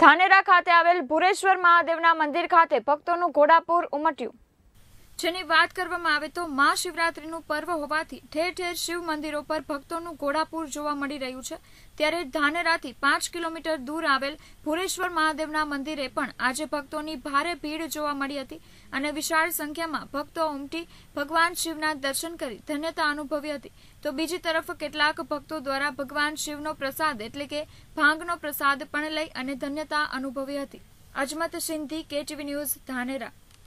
ધાનેરા ખાતે આવેલ ભુરેશ્વર મહાદેવના મંદિર ખાતે ભક્તોનું ઘોડાપુર ઉમટ્યું જેની વાત કરવામાં આવે તો મહા મહાશિવરાત્રીનું પર્વ હોવાથી ઠેર ઠેર શિવ મંદિરો પર ભક્તોનું ઘોડાપુર જોવા મળી રહ્યું છે ત્યારે ધાનેરાથી પાંચ કિલોમીટર દૂર આવેલ ભુરેશ્વર મહાદેવના મંદિરે પણ આજે ભક્તોની ભારે ભીડ જોવા મળી હતી અને વિશાળ સંખ્યામાં ભક્તો ઉમટી ભગવાન શિવના દર્શન કરી ધન્યતા અનુભવી હતી તો બીજી તરફ કેટલાક ભક્તો દ્વારા ભગવાન શિવનો પ્રસાદ એટલે કે ભાંગનો પ્રસાદ પણ લઈ અને ધન્યતા અનુભવી હતી અજમત સિંધી કેટીવી ન્યૂઝ ધાનેરા